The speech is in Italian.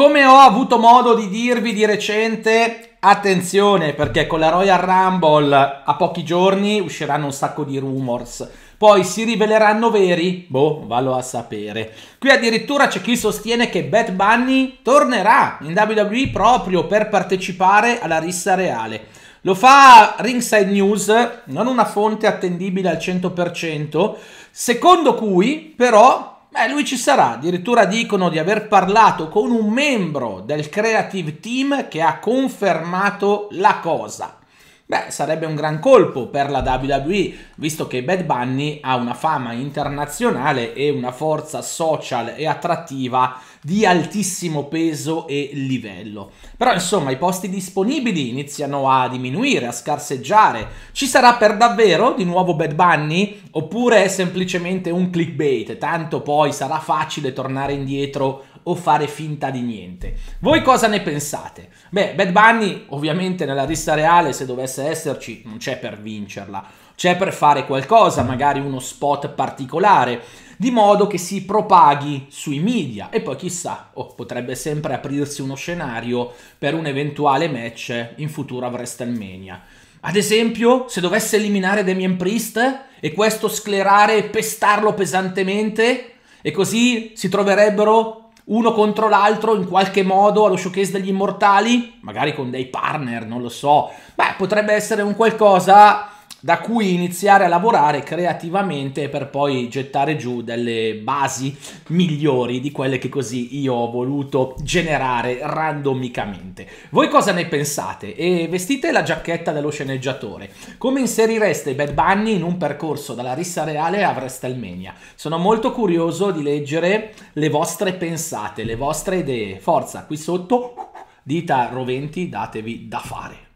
Come ho avuto modo di dirvi di recente, attenzione perché con la Royal Rumble a pochi giorni usciranno un sacco di rumors. Poi si riveleranno veri? Boh, vallo a sapere. Qui addirittura c'è chi sostiene che Bad Bunny tornerà in WWE proprio per partecipare alla rissa reale. Lo fa Ringside News, non una fonte attendibile al 100%, secondo cui però Beh, lui ci sarà, addirittura dicono di aver parlato con un membro del creative team che ha confermato la cosa. Beh, sarebbe un gran colpo per la WWE, visto che Bad Bunny ha una fama internazionale e una forza social e attrattiva di altissimo peso e livello. Però insomma i posti disponibili iniziano a diminuire, a scarseggiare. Ci sarà per davvero di nuovo Bad Bunny? Oppure è semplicemente un clickbait, tanto poi sarà facile tornare indietro o fare finta di niente. Voi cosa ne pensate? Beh, Bad Bunny ovviamente nella rissa reale, se dovesse esserci, non c'è per vincerla, c'è per fare qualcosa, magari uno spot particolare, di modo che si propaghi sui media e poi chissà, oh, potrebbe sempre aprirsi uno scenario per un eventuale match in futuro a WrestleMania. Ad esempio, se dovesse eliminare Damien Priest e questo sclerare e pestarlo pesantemente, e così si troverebbero uno contro l'altro in qualche modo allo showcase degli immortali, magari con dei partner, non lo so. Beh, potrebbe essere un qualcosa da cui iniziare a lavorare creativamente per poi gettare giù delle basi migliori di quelle che così io ho voluto generare randomicamente. Voi cosa ne pensate? E vestite la giacchetta dello sceneggiatore. Come inserireste Bad Bunny in un percorso dalla rissa reale a WrestleMania? Sono molto curioso di leggere le vostre pensate, le vostre idee. Forza, qui sotto, dita roventi, datevi da fare.